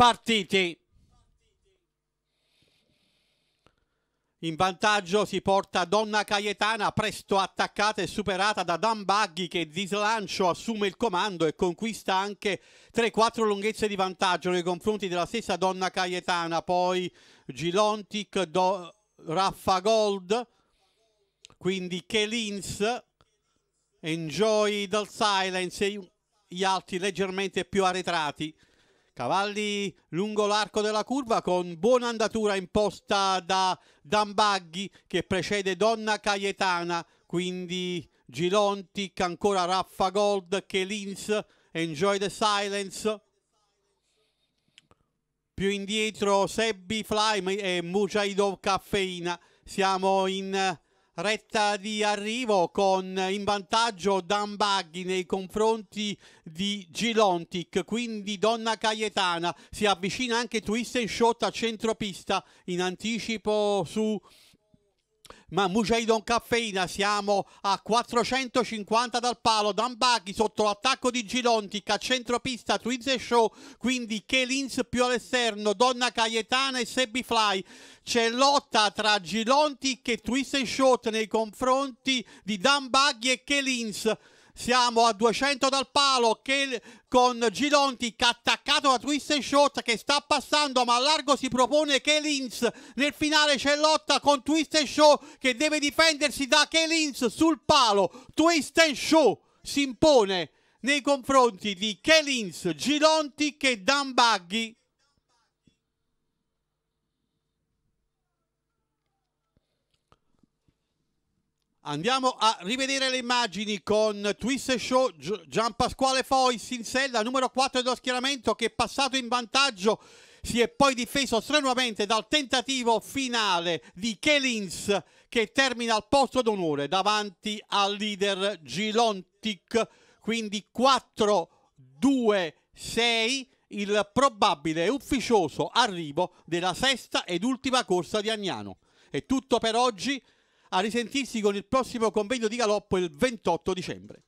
partiti. In vantaggio si porta Donna Cayetana, presto attaccata e superata da Dan Baghi che di slancio assume il comando e conquista anche 3-4 lunghezze di vantaggio nei confronti della stessa Donna Cayetana. Poi Gilontic, Do, Raffa Gold, quindi Kelins, Enjoy the Silence e gli altri leggermente più arretrati. Cavalli lungo l'arco della curva con buona andatura imposta da Dambaghi che precede Donna Cayetana, quindi Gilontic, ancora Raffa Gold, Kelins, Enjoy the Silence. Più indietro Sebbi Fly e Mujaidov Caffeina. Siamo in retta di arrivo con in vantaggio Dan Baghi nei confronti di Gilontic, quindi Donna Cayetana si avvicina anche Twist and Shot a centropista in anticipo su ma Mujaidon Caffeina siamo a 450 dal palo, Dambachi sotto l'attacco di Girontic a centropista Twiz Show, quindi Kelins più all'esterno, Donna Cayetana e Sebi Fly. C'è lotta tra Girontic e Twist Show nei confronti di Dambachi e Kelins siamo a 200 dal palo che con Gilonti attaccato da Twist and Shot che sta passando ma a largo si propone Kelins nel finale c'è lotta con Twist and Show che deve difendersi da Kelins sul palo Twist and Show si impone nei confronti di Kelins, Gilonti che Dan Buggy Andiamo a rivedere le immagini con Twist Show Gian Pasquale Fois in sella, numero 4 dello schieramento che è passato in vantaggio si è poi difeso strenuamente dal tentativo finale di Kelins che termina al posto d'onore davanti al leader Gilontic, quindi 4-2-6 il probabile e ufficioso arrivo della sesta ed ultima corsa di Agnano. È tutto per oggi a risentirsi con il prossimo convegno di Galoppo il 28 dicembre.